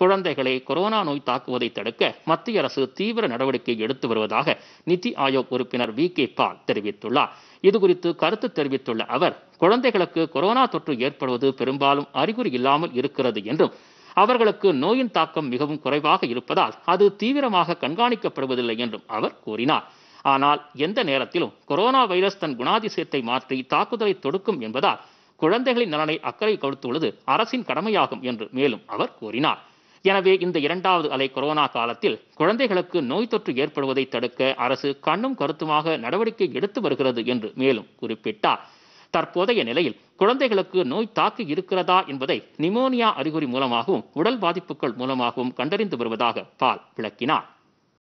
குழந்தைகளை கொரோனா நோய் தாக்குவதை தடுக்க மத்திய அரசு தீவிர நடவடிக்கை எடுத்து வருவதாக நிதி ஆயோக் உறுப்பினர் வி கே பால் தெரிவித்துள்ளார் இதுகுறித்து கருத்து தெரிவித்துள்ள அவர் குழந்தைகளுக்கு கொரோனா தொற்று ஏற்படுவது பெரும்பாலும் அறிகுறி இல்லாமல் இருக்கிறது என்றும் அவர்களுக்கு நோயின் தாக்கம் மிகவும் குறைவாக இருப்பதால் அது தீவிரமாக கண்காணிக்கப்படுவதில்லை என்றும் அவர் கூறினார் ஆனால் எந்த நேரத்திலும் கொரோனா வைரஸ் தன் குணாதிசயத்தை மாற்றி தாக்குதலை தொடுக்கும் என்பதால் குழந்தைகளின் நலனை அக்கறை கொடுத்துள்ளது அரசின் கடமையாகும் என்று மேலும் அவர் கூறினார் எனவே இந்த இரண்டாவது அலை கொரோனா காலத்தில் குழந்தைகளுக்கு நோய் தொற்று ஏற்படுவதை தடுக்க அரசு கண்ணும் கருத்துமாக நடவடிக்கை எடுத்து வருகிறது என்று மேலும் குறிப்பிட்டார் தற்போதைய நிலையில் குழந்தைகளுக்கு நோய் தாக்கி இருக்கிறதா என்பதை நிமோனியா அறிகுறி மூலமாகவும் உடல் பாதிப்புகள் மூலமாகவும் கண்டறிந்து வருவதாக பால் விளக்கினார்